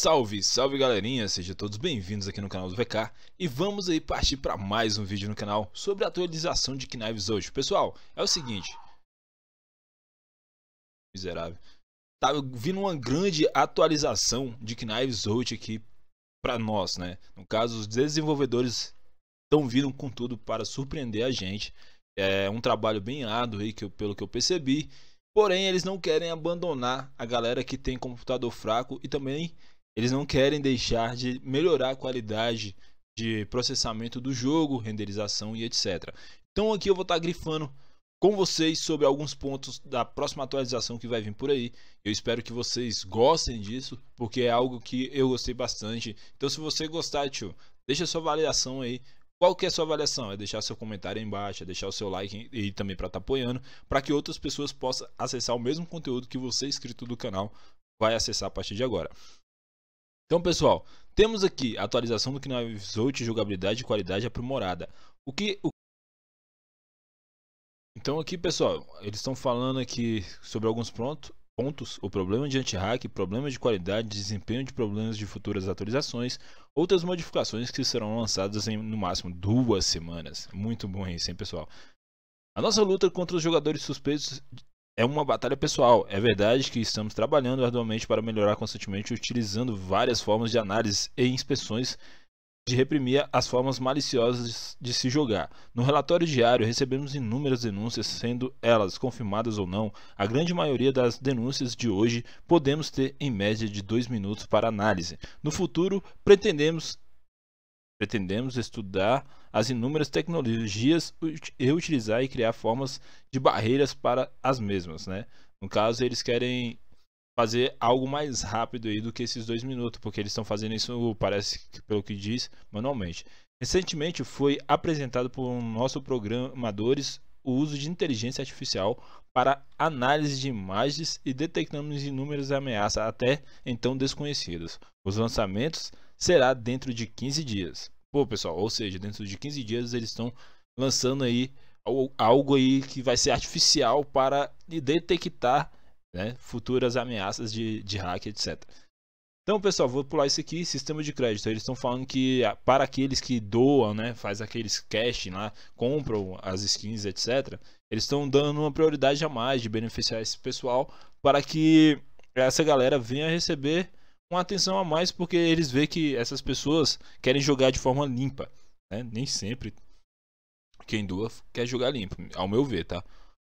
Salve, salve galerinha, sejam todos bem-vindos aqui no canal do VK e vamos aí partir para mais um vídeo no canal sobre a atualização de Knives hoje. Pessoal, é o seguinte, miserável, tá vindo uma grande atualização de Knives hoje aqui para nós, né? No caso, os desenvolvedores estão vindo com tudo para surpreender a gente. É um trabalho bem árduo aí, que eu, pelo que eu percebi. Porém, eles não querem abandonar a galera que tem computador fraco e também eles não querem deixar de melhorar a qualidade de processamento do jogo, renderização e etc. Então aqui eu vou estar tá grifando com vocês sobre alguns pontos da próxima atualização que vai vir por aí. Eu espero que vocês gostem disso, porque é algo que eu gostei bastante. Então se você gostar, tio, deixa sua avaliação aí. Qual que é a sua avaliação? É deixar seu comentário aí embaixo, é deixar o seu like e também para estar tá apoiando, para que outras pessoas possam acessar o mesmo conteúdo que você inscrito do canal vai acessar a partir de agora. Então, pessoal, temos aqui a atualização do Knife Result, jogabilidade e qualidade aprimorada. O que o... Então aqui, pessoal, eles estão falando aqui sobre alguns pontos, pontos, o problema de anti-hack, problemas de qualidade, desempenho de problemas de futuras atualizações, outras modificações que serão lançadas em no máximo duas semanas. Muito bom isso, hein, pessoal? A nossa luta contra os jogadores suspeitos é uma batalha pessoal. É verdade que estamos trabalhando arduamente para melhorar constantemente, utilizando várias formas de análise e inspeções de reprimir as formas maliciosas de se jogar. No relatório diário, recebemos inúmeras denúncias, sendo elas confirmadas ou não. A grande maioria das denúncias de hoje podemos ter em média de dois minutos para análise. No futuro, pretendemos Pretendemos estudar as inúmeras tecnologias, reutilizar e criar formas de barreiras para as mesmas, né? No caso, eles querem fazer algo mais rápido aí do que esses dois minutos, porque eles estão fazendo isso, parece que pelo que diz, manualmente. Recentemente foi apresentado por um nosso programadores o uso de inteligência artificial para análise de imagens e detectamos inúmeras ameaças até então desconhecidas. Os lançamentos será dentro de 15 dias. Pô, pessoal, ou seja, dentro de 15 dias eles estão lançando aí algo aí que vai ser artificial para detectar né, futuras ameaças de, de hack, etc. Então, pessoal, vou pular isso aqui, sistema de crédito. Eles estão falando que ah, para aqueles que doam, né, faz aqueles cash lá, compram as skins, etc. Eles estão dando uma prioridade a mais de beneficiar esse pessoal para que essa galera venha receber uma atenção a mais porque eles veem que essas pessoas querem jogar de forma limpa, né? Nem sempre quem doa quer jogar limpo, ao meu ver, tá?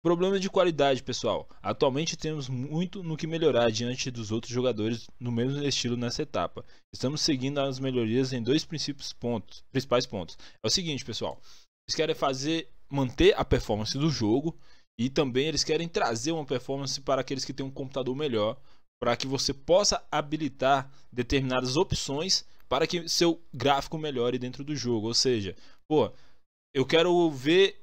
Problema de qualidade, pessoal. Atualmente temos muito no que melhorar diante dos outros jogadores no mesmo estilo nessa etapa. Estamos seguindo as melhorias em dois princípios pontos, principais pontos. É o seguinte, pessoal. Eles querem fazer manter a performance do jogo e também eles querem trazer uma performance para aqueles que têm um computador melhor para que você possa habilitar determinadas opções para que seu gráfico melhore dentro do jogo. Ou seja, pô, eu quero ver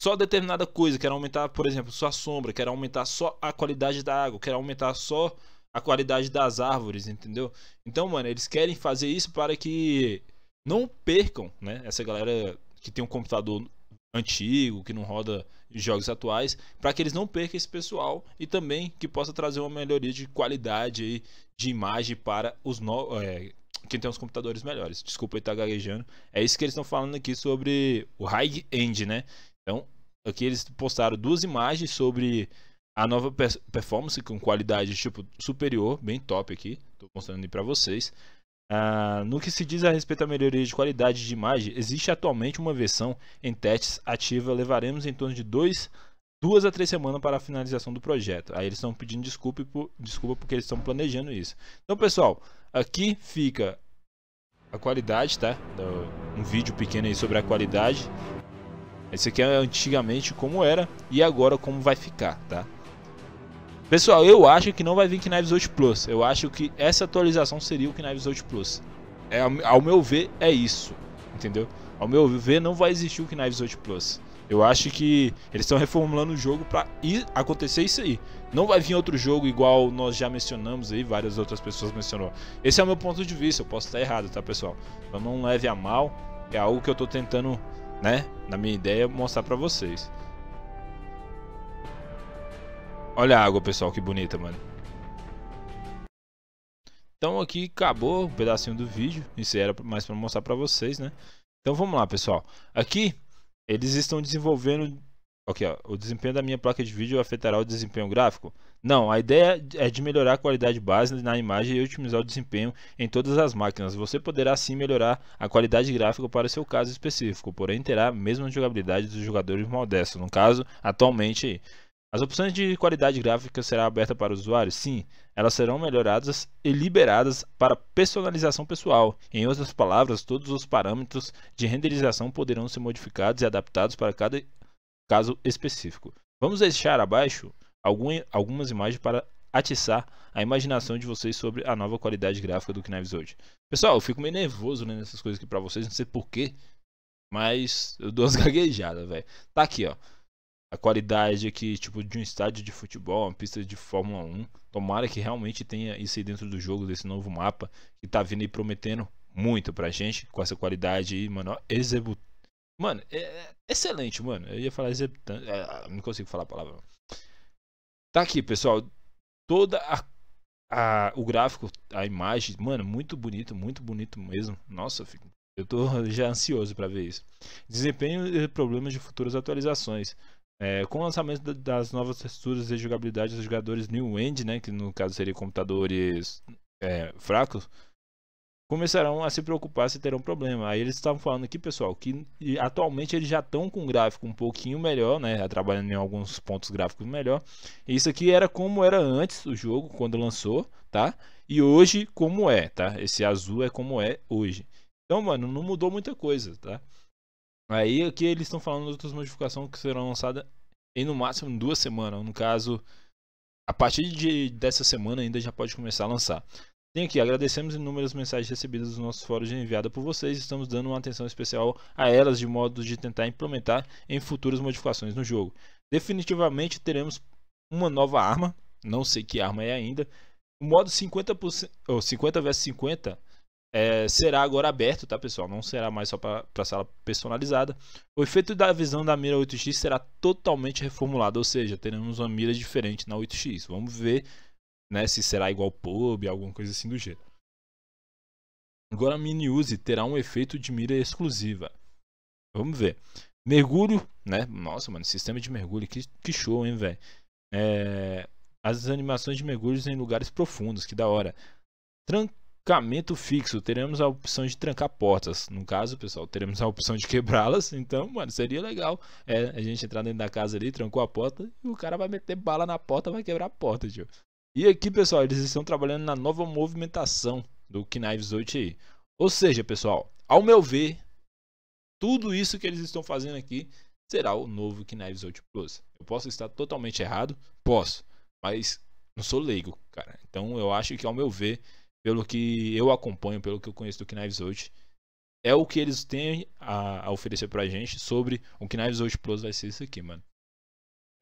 só determinada coisa, quero aumentar, por exemplo, sua sombra, quero aumentar só a qualidade da água, quero aumentar só a qualidade das árvores, entendeu? Então, mano, eles querem fazer isso para que não percam, né? Essa galera que tem um computador antigo, que não roda jogos atuais, para que eles não percam esse pessoal e também que possa trazer uma melhoria de qualidade aí, de imagem para os no... É, quem tem os computadores melhores. Desculpa eu estar tá gaguejando. É isso que eles estão falando aqui sobre o high end, né? Então, aqui eles postaram duas imagens sobre a nova performance com qualidade tipo superior, bem top aqui. Estou mostrando aí para vocês. Ah, no que se diz a respeito à melhoria de qualidade de imagem, existe atualmente uma versão em testes ativa. Levaremos em torno de dois, duas a três semanas para a finalização do projeto. Aí eles estão pedindo desculpa, por, desculpa porque eles estão planejando isso. Então, pessoal, aqui fica a qualidade, tá? Um vídeo pequeno aí sobre a qualidade. Esse aqui é antigamente como era e agora como vai ficar, tá? Pessoal, eu acho que não vai vir Knives Out Plus. Eu acho que essa atualização seria o Knives Out Plus. É, ao meu ver, é isso. Entendeu? Ao meu ver, não vai existir o Knives Out Plus. Eu acho que eles estão reformulando o jogo para acontecer isso aí. Não vai vir outro jogo igual nós já mencionamos aí, várias outras pessoas mencionou. Esse é o meu ponto de vista, eu posso estar errado, tá, pessoal? Então não leve a mal, é algo que eu tô tentando, né, na minha ideia mostrar para vocês. Olha a água, pessoal, que bonita, mano. Então aqui acabou o pedacinho do vídeo. Isso era mais para mostrar para vocês, né? Então vamos lá, pessoal. Aqui eles estão desenvolvendo... ó, o desempenho da minha placa de vídeo afetará o desempenho gráfico? Não, a ideia é de melhorar a qualidade base na imagem e otimizar o desempenho em todas as máquinas. Você poderá sim melhorar a qualidade gráfica para o seu caso específico, porém terá a mesma jogabilidade dos jogadores modestos, no caso, atualmente. As opções de qualidade gráfica serão abertas para usuários? Sim, elas serão melhoradas e liberadas para personalização pessoal. Em outras palavras, todos os parâmetros de renderização poderão ser modificados e adaptados para cada caso específico. Vamos deixar abaixo algumas imagens para atiçar a imaginação de vocês sobre a nova qualidade gráfica do Knives hoje. Pessoal, eu fico meio nervoso lendo né, essas coisas aqui para vocês, não sei porquê, mas eu dou umas gaguejadas, velho. Tá aqui, ó a qualidade aqui, tipo, de um estádio de futebol, uma pista de Fórmula 1. Tomara que realmente tenha isso aí dentro do jogo, desse novo mapa, que tá vindo e prometendo muito pra gente, com essa qualidade aí, mano. Exebu... Mano, é, é excelente, mano. Eu ia falar executante. É, ah, não consigo falar a palavra. Tá aqui, pessoal. Toda a, a, o gráfico, a imagem, mano, muito bonito, muito bonito mesmo. Nossa, eu tô já ansioso para ver isso. Desempenho e problemas de futuras atualizações. É, com o lançamento das novas texturas e jogabilidade dos jogadores New End, né, que no caso seriam computadores é, fracos, começarão a se preocupar se terão problema. Aí eles estavam falando aqui, pessoal, que atualmente eles já estão com um gráfico um pouquinho melhor, né, trabalhando em alguns pontos gráficos melhor. isso aqui era como era antes o jogo quando lançou, tá? E hoje como é, tá? Esse azul é como é hoje. Então, mano, não mudou muita coisa, tá? Aí aqui eles estão falando de outras modificações que serão lançadas em no máximo duas semanas. No caso, a partir de, dessa semana ainda já pode começar a lançar. Tem aqui, agradecemos inúmeras mensagens recebidas dos nossos fóruns enviadas por vocês. Estamos dando uma atenção especial a elas de modo de tentar implementar em futuras modificações no jogo. Definitivamente teremos uma nova arma, não sei que arma é ainda. O modo 50%, ou 50 vs 50 é, será agora aberto, tá pessoal? Não será mais só para sala personalizada. O efeito da visão da mira 8x será totalmente reformulado, ou seja, teremos uma mira diferente na 8x. Vamos ver né, se será igual pub, alguma coisa assim do gênero. Agora a mini use terá um efeito de mira exclusiva. Vamos ver. Mergulho, né? Nossa, mano, sistema de mergulho, que, que show, hein, velho? É, as animações de mergulhos em lugares profundos, que da hora. Tranquilo. Trancamento fixo. Teremos a opção de trancar portas. No caso, pessoal, teremos a opção de quebrá-las. Então, mano, seria legal é, a gente entrar dentro da casa ali, trancou a porta e o cara vai meter bala na porta, vai quebrar a porta, tio. E aqui, pessoal, eles estão trabalhando na nova movimentação do Knives 8 aí. Ou seja, pessoal, ao meu ver, tudo isso que eles estão fazendo aqui será o novo Knives 8 Plus. Eu posso estar totalmente errado? Posso. Mas não sou leigo, cara. Então eu acho que, ao meu ver, pelo que eu acompanho, pelo que eu conheço do Knives Out, é o que eles têm a, a oferecer pra gente sobre o Knives Out Plus vai ser isso aqui, mano.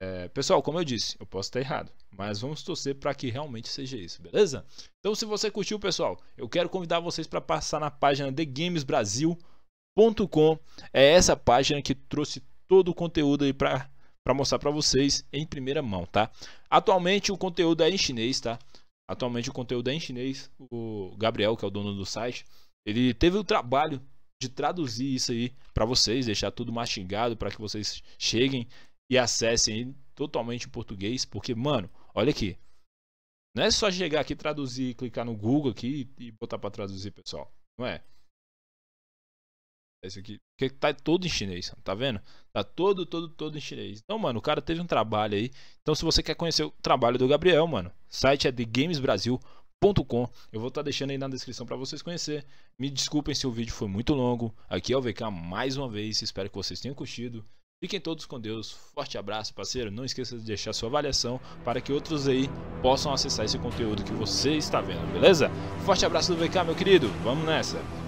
É, pessoal, como eu disse, eu posso estar errado, mas vamos torcer para que realmente seja isso, beleza? Então, se você curtiu, pessoal, eu quero convidar vocês para passar na página thegamesbrasil.com. É essa página que trouxe todo o conteúdo aí para mostrar para vocês em primeira mão, tá? Atualmente o conteúdo é em chinês, tá? Atualmente o conteúdo é em chinês. O Gabriel, que é o dono do site, ele teve o trabalho de traduzir isso aí para vocês, deixar tudo mastigado para que vocês cheguem e acessem totalmente em português, porque mano, olha aqui. Não é só chegar aqui traduzir, clicar no Google aqui e botar para traduzir, pessoal. Não é? Esse é aqui. Porque tá todo em chinês, tá vendo? Tá todo, todo, todo em chinês. Então, mano, o cara teve um trabalho aí. Então, se você quer conhecer o trabalho do Gabriel, mano, site é thegamesbrasil.com. Eu vou estar tá deixando aí na descrição para vocês conhecer. Me desculpem se o vídeo foi muito longo. Aqui é o VK mais uma vez. Espero que vocês tenham curtido. Fiquem todos com Deus. Forte abraço, parceiro. Não esqueça de deixar sua avaliação para que outros aí possam acessar esse conteúdo que você está vendo, beleza? Forte abraço do VK, meu querido. Vamos nessa.